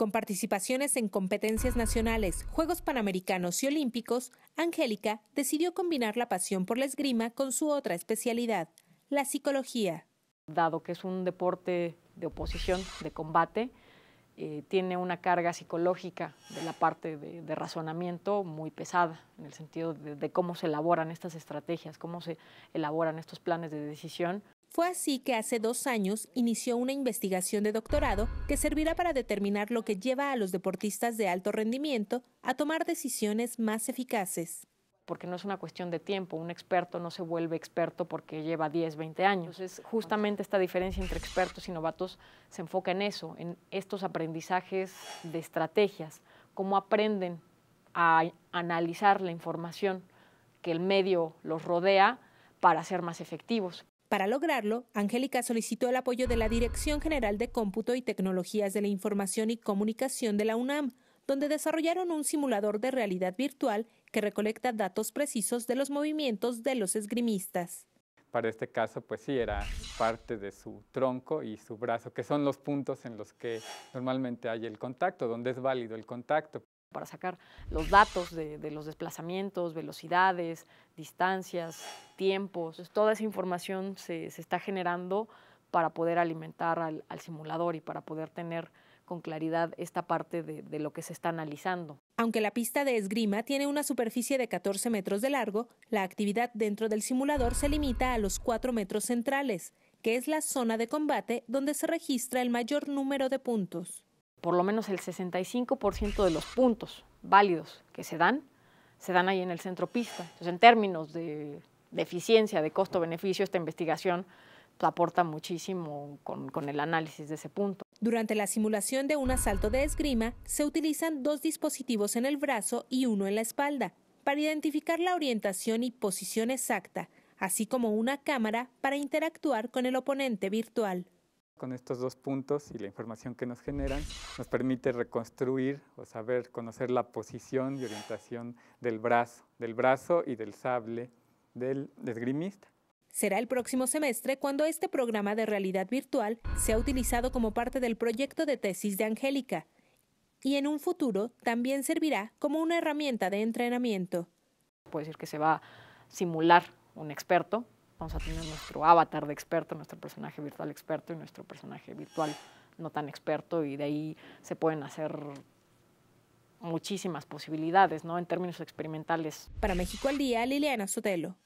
Con participaciones en competencias nacionales, Juegos Panamericanos y Olímpicos, Angélica decidió combinar la pasión por la esgrima con su otra especialidad, la psicología. Dado que es un deporte de oposición, de combate, eh, tiene una carga psicológica de la parte de, razonamiento muy pesada, en el sentido de, cómo se elaboran estas estrategias, cómo se elaboran estos planes de decisión. Fue así que hace dos años inició una investigación de doctorado que servirá para determinar lo que lleva a los deportistas de alto rendimiento a tomar decisiones más eficaces. Porque no es una cuestión de tiempo, un experto no se vuelve experto porque lleva 10, 20 años. justamente esta diferencia entre expertos y novatos se enfoca en eso, en estos aprendizajes de estrategias, cómo aprenden a analizar la información que el medio los rodea para ser más efectivos, para lograrlo, Angélica solicitó el apoyo de la Dirección General de Cómputo y Tecnologías de la Información y Comunicación de la UNAM, donde desarrollaron un simulador de realidad virtual que recolecta datos precisos de los movimientos de los esgrimistas. Para este caso, pues sí, era parte de su tronco y su brazo, que son los puntos en los que normalmente hay el contacto, donde es válido el contacto para sacar los datos de, los desplazamientos, velocidades, distancias, tiempos. toda esa información se, está generando para poder alimentar al, simulador y para poder tener con claridad esta parte de, de lo que se está analizando. Aunque la pista de esgrima tiene una superficie de 14 metros de largo, la actividad dentro del simulador se limita a los 4 metros centrales, que es la zona de combate donde se registra el mayor número de puntos por lo menos el 65% de los puntos válidos que se dan, se dan ahí en el centro pista. Entonces, en términos de, eficiencia, de costo-beneficio, esta investigación pues, aporta muchísimo con, el análisis de ese punto. Durante la simulación de un asalto de esgrima, se utilizan dos dispositivos en el brazo y uno en la espalda para identificar la orientación y posición exacta, así como una cámara para interactuar con el oponente virtual con estos dos puntos y la información que nos generan, nos permite reconstruir o saber, conocer la posición y orientación del brazo, del brazo y del sable del esgrimista. Será el próximo semestre cuando este programa de realidad virtual sea utilizado como parte del proyecto de tesis de Angélica y en un futuro también servirá como una herramienta de entrenamiento. Puede decir que se va a simular un experto vamos a tener nuestro avatar de experto, nuestro personaje virtual experto y nuestro personaje virtual no tan experto y de ahí se pueden hacer muchísimas posibilidades, ¿no? En términos experimentales. Para México al día, Liliana Sotelo.